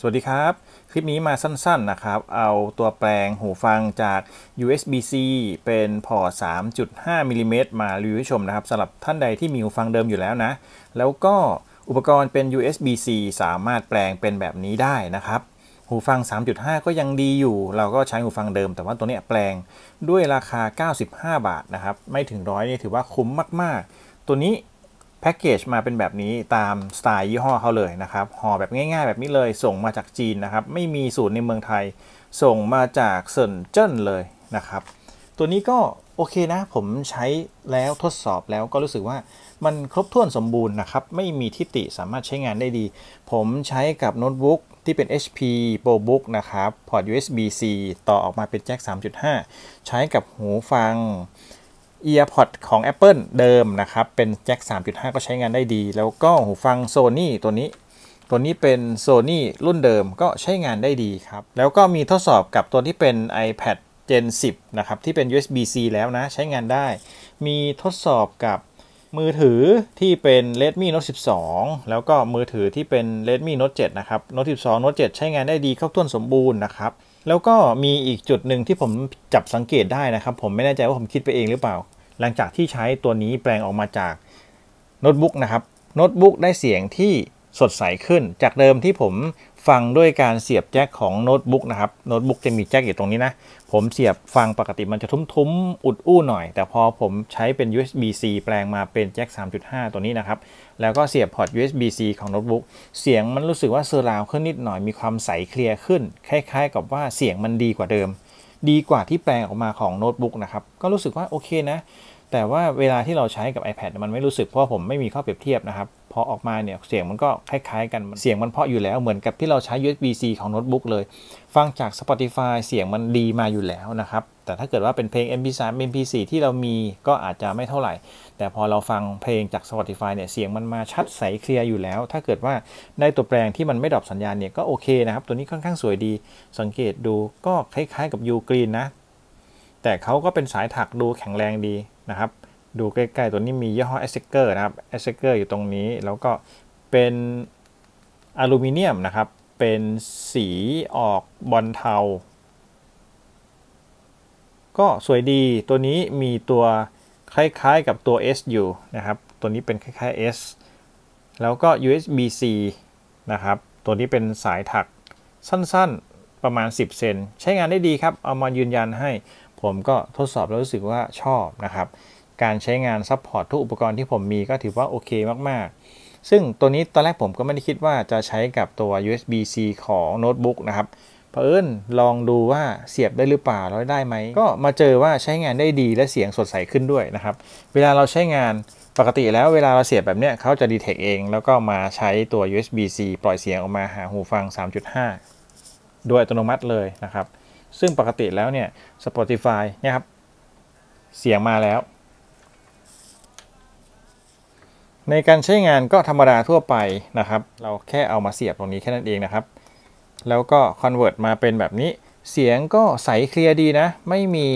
สวัสดีครับ คลิปนี้มาสั้นๆนะครับเอาตัวแปลงหูฟังจาก USB-C เป็นพอร์ต 3.5 มิลิเมตรมารีวิวชมนะครับสำหรับท่านใดที่มีหูฟังเดิมอยู่แล้วนะ แล้วก็อุปกรณ์เป็น USB-C สามารถแปลงเป็นแบบนี้ได้นะครับ หูฟัง 3.5 ก็ยังดีอยู่ เราก็ใช้หูฟังเดิมแต่ว่าตัวนี้แปลงด้วยราคา 95 บาทนะครับไม่ถึงร้อยนี่ถือว่าคุ้มมากๆ ตัวนี้แพ็กเกจมาเป็นแบบนี้ตามสไตล์ยี่ห้อเขาเลยนะครับ ห่อแบบง่ายๆ แบบนี้เลย ส่งมาจากจีนนะครับ ไม่มีสูตรในเมืองไทย ส่งมาจากเซินเจิ้นเลยนะครับ ตัวนี้ก็โอเคนะ ผมใช้แล้วทดสอบแล้วก็รู้สึกว่ามันครบถ้วนสมบูรณ์นะครับ ไม่มีทิฏฐิสามารถใช้งานได้ดี ผมใช้กับโน้ตบุ๊กที่เป็น HP ProBook นะครับ พอร์ต USB-C ต่อออกมาเป็นแจ็ค 3.5 ใช้กับหูฟัง EarPod ของ Apple เดิมนะครับเป็นแจ็ค 3.5 ก็ใช้งานได้ดี แล้วก็หูฟัง Sony ตัวนี้ ตัวนี้เป็น Sony รุ่นเดิมก็ใช้งานได้ดีครับแล้วก็มีทดสอบกับตัวที่เป็น iPad Gen 10นะครับที่เป็น USB-C แล้วนะใช้งานได้ มีทดสอบกับมือถือที่เป็น Redmi Note 12 แล้วก็มือถือที่เป็น Redmi Note 7นะครับ Note 12 Note 7 ใช้งานได้ดีครบถ้วนสมบูรณ์นะครับแล้วก็มีอีกจุดหนึ่งที่ผมจับสังเกตได้นะครับ ผมไม่แน่ใจว่าผมคิดไปเองหรือเปล่า หลังจากที่ใช้ตัวนี้แปลงออกมาจากโน้ตบุ๊กนะครับโน้ตบุ๊กได้เสียงที่สดใสขึ้น จากเดิมที่ผมฟังด้วยการเสียบแจ็คของโน้ตบุ๊กนะครับโน้ตบุ๊กจะมีแจ็คอยู่ตรงนี้นะผมเสียบฟังปกติมันจะทุ้มๆอุดอู้หน่อย แต่พอผมใช้เป็น USB-C แปลงมาเป็นแจ็ค3.5 ตัวนี้นะครับ แล้วก็เสียบพอร์ต USB-C ของโน้ตบุ๊กเสียงมันรู้สึกว่าเซอร์ราวขึ้นนิดหน่อย มีความใสเคลียร์ขึ้น คล้ายๆ กับว่าเสียงมันดีกว่าเดิม ดีกว่าที่แปลงออกมาของโน้ตบุ๊กนะครับก็รู้สึกว่าโอเคนะ แต่ว่าเวลาที่เราใช้กับ iPad มันไม่รู้สึกเพราะผมไม่มีข้อเปรียบเทียบนะครับพอออกมาเนี่ยเสียงมันก็คล้ายๆ กันเสียงมันเพาะอยู่แล้ว เหมือนกับที่เราใช้ USB-C ของโน้ตบุ๊กเลย ฟังจาก Spotify เสียงมันดีมาอยู่แล้วนะครับ แต่ถ้าเกิดว่าเป็นเพลง MP3 MP4 ที่เรามีก็อาจจะไม่เท่าไหร่ แต่พอเราฟังเพลงจาก Spotify เนี่ยเสียงมันมาชัดใสเคลียร์อยู่แล้ว ถ้าเกิดว่าได้ตัวแปลงที่มันไม่ดรอปสัญญาณเนี่ยก็โอเคนะครับตัวนี้ค่อนข้างสวยดี สังเกตดูก็คล้ายๆ กับ u g r e e n นะ แต่เขาก็เป็นสายถักดูแข็งแรงดีนะครับดูใกล้ๆตัวนี้มียี่ห้ออสเซกอร์นะครับ a s เกอร์อยู่ตรงนี้แล้วก็เป็นอลูมิเนียมนะครับ เป็นสีออกบอลเทา ก็สวยดีตัวนี้มีตัวคล้ายๆกับตัว S อยู่นะครับ ตัวนี้เป็นคล้ายๆ S แล้วก็ USB-C นะครับ ตัวนี้เป็นสายถักสั้นๆประมาณ 10 เซนใช้งานได้ดีครับ เอามายืนยันให้ผมก็ทดสอบแล้วรู้สึกว่าชอบนะครับการใช้งานซัพพอร์ตทุกอุปกรณ์ที่ผมมีก็ถือว่าโอเคมากๆ ซึ่งตัวนี้ตอนแรกผมก็ไม่ได้คิดว่าจะใช้กับตัว USB-C ของโน้ตบุ๊กนะครับเพิ่นลองดูว่าเสียบได้หรือเปล่าแล้วได้ไหม ก็มาเจอว่าใช้งานได้ดีและเสียงสดใสขึ้นด้วยนะครับ เวลาเราใช้งานปกติแล้วเวลาเราเสียบแบบเนี้ยเขาจะดีเทคเองแล้วก็มาใช้ตัว USB-C ปล่อยเสียงออกมาหาหูฟัง 3.5 โดยอัตโนมัติเลยนะครับ ซึ่งปกติแล้วเนี่ย Spotify เนี่ยครับเสียงมาแล้วในการใช้งานก็ธรรมดาทั่วไปนะครับ เราแค่เอามาเสียบตรงนี้แค่นั้นเองนะครับ แล้วก็คอนเวิร์ตมาเป็นแบบนี้ เสียงก็ใสเคลียร์ดีนะ ไม่มี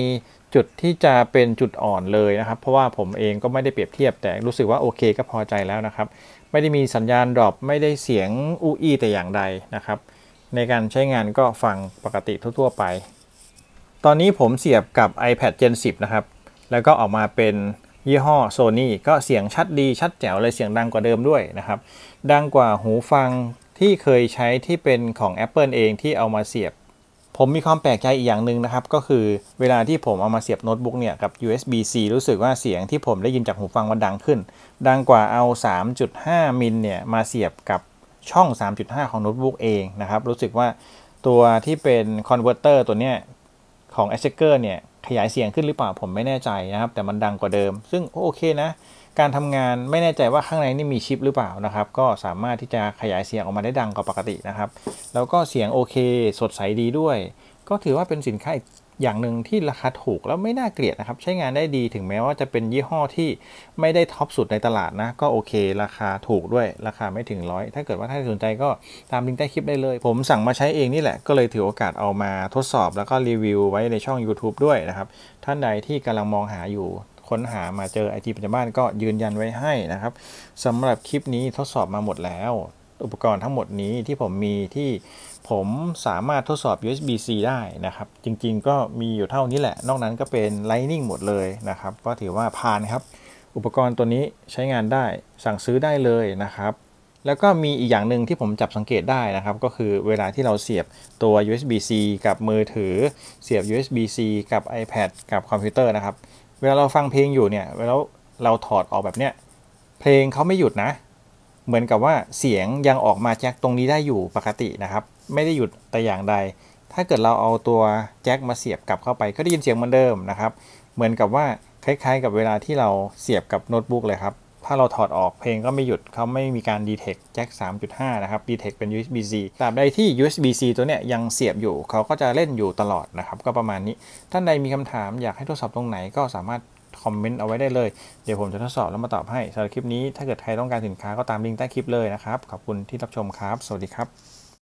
จุดที่จะเป็นจุดอ่อนเลยนะครับ เพราะว่าผมเองก็ไม่ได้เปรียบเทียบ แต่รู้สึกว่าโอเคก็พอใจแล้วนะครับ ไม่ได้มีสัญญาณดรอปไม่ได้เสียงอูยอีแต่อย่างใดนะครับ ในการใช้งานก็ฟังปกติทั่วๆ ไป ตอนนี้ผมเสียบกับ iPad Gen 10 นะครับ แล้วก็ออกมาเป็นยี่ห้อโซนี่ก็เสียงชัดดีชัดแจ๋วเลยเสียงดังกว่าเดิมด้วยนะครับ ดังกว่าหูฟังที่เคยใช้ที่เป็นของ Apple เองที่เอามาเสียบผมมีความแปลกใจอีกอย่างหนึ่งนะครับ ก็คือเวลาที่ผมเอามาเสียบโน้ตบุ๊กเนี่ยกับ USB-C รู้สึกว่าเสียงที่ผมได้ยินจากหูฟังมันดังขึ้น ดังกว่าเอา 3.5 มิลเนี่ยมาเสียบกับช่อง 3.5 ของโน้ตบุ๊กเองนะครับรู้สึกว่าตัวที่เป็นคอนเวอร์เตอร์ตัวเนี้ยของ a s h e r เนี่ยขยายเสียงขึ้นหรือเปล่าผมไม่แน่ใจนะครับแต่มันดังกว่าเดิมซึ่งโอเคนะ การทำงานไม่แน่ใจว่าข้างในนี่มีชิปหรือเปล่านะครับ ก็สามารถที่จะขยายเสียงออกมาได้ดังกว่าปกตินะครับแล้วก็เสียงโอเคสดใสดีด้วยก็ถือว่าเป็นสินค้าอย่างหนึ่งที่ราคาถูกแล้วไม่น่าเกลียดนะครับ ใช้งานได้ดีถึงแม้ว่าจะเป็นยี่ห้อที่ไม่ได้ท็อปสุดในตลาดนะ ก็โอเคราคาถูกด้วยราคาไม่ถึงร้อย ถ้าเกิดว่าท่านสนใจก็ตามลิงก์ใต้คลิปได้เลย ผมสั่งมาใช้เองนี่แหละก็เลยถือโอกาสเอามาทดสอบแล้วก็รีวิวไว้ในช่อง YouTube ด้วยนะครับ ท่านใดที่กำลังมองหาอยู่ค้นหามาเจอไอทีปัจจุบันก็ยืนยันไว้ให้นะครับสำหรับคลิปนี้ทดสอบมาหมดแล้วอุปกรณ์ทั้งหมดนี้ที่ผมมีที่ผมสามารถทดสอบ USB-C ได้นะครับ จริงๆก็มีอยู่เท่านี้แหละ นอกนั้นก็เป็น Lightning หมดเลยนะครับ ก็ถือว่าผ่านครับ อุปกรณ์ตัวนี้ใช้งานได้สั่งซื้อได้เลยนะครับ แล้วก็มีอีกอย่างหนึ่งที่ผมจับสังเกตได้นะครับ ก็คือเวลาที่เราเสียบตัว USB-C กับมือถือเสียบ USB-C กับ iPad กับคอมพิวเตอร์นะครับเวลาเราฟังเพลงอยู่เนี่ยแล้วเราถอดออกแบบเนี้ยเพลงเขาไม่หยุดนะเหมือนกับว่าเสียงยังออกมาจากตรงนี้ได้อยู่ปกตินะครับไม่ได้หยุดแต่อย่างใด ถ้าเกิดเราเอาตัวแจ็คมาเสียบกลับเข้าไปก็ได้ยินเสียงเหมือนเดิมนะครับเหมือนกับว่าคล้ายๆ กับเวลาที่เราเสียบกับโน้ตบุ๊กเลยครับถ้าเราถอดออกเพลงก็ไม่หยุดเขาไม่มีการดีเทคแจ็ค 3.5 นะครับดีเทคเป็น USB C ตราบใดที่ USB C ตัวเนี้ยยังเสียบอยู่เขาก็จะเล่นอยู่ตลอดนะครับ ก็ประมาณนี้ ท่านใดมีคำถามอยากให้ทดสอบตรงไหนก็สามารถคอมเมนต์เอาไว้ได้เลย เดี๋ยวผมจะทดสอบแล้วมาตอบให้ สำหรับคลิปนี้ ถ้าเกิดใครต้องการสินค้าก็ตามลิงก์ใต้คลิปเลยนะครับ ขอบคุณที่รับชมครับ สวัสดีครับ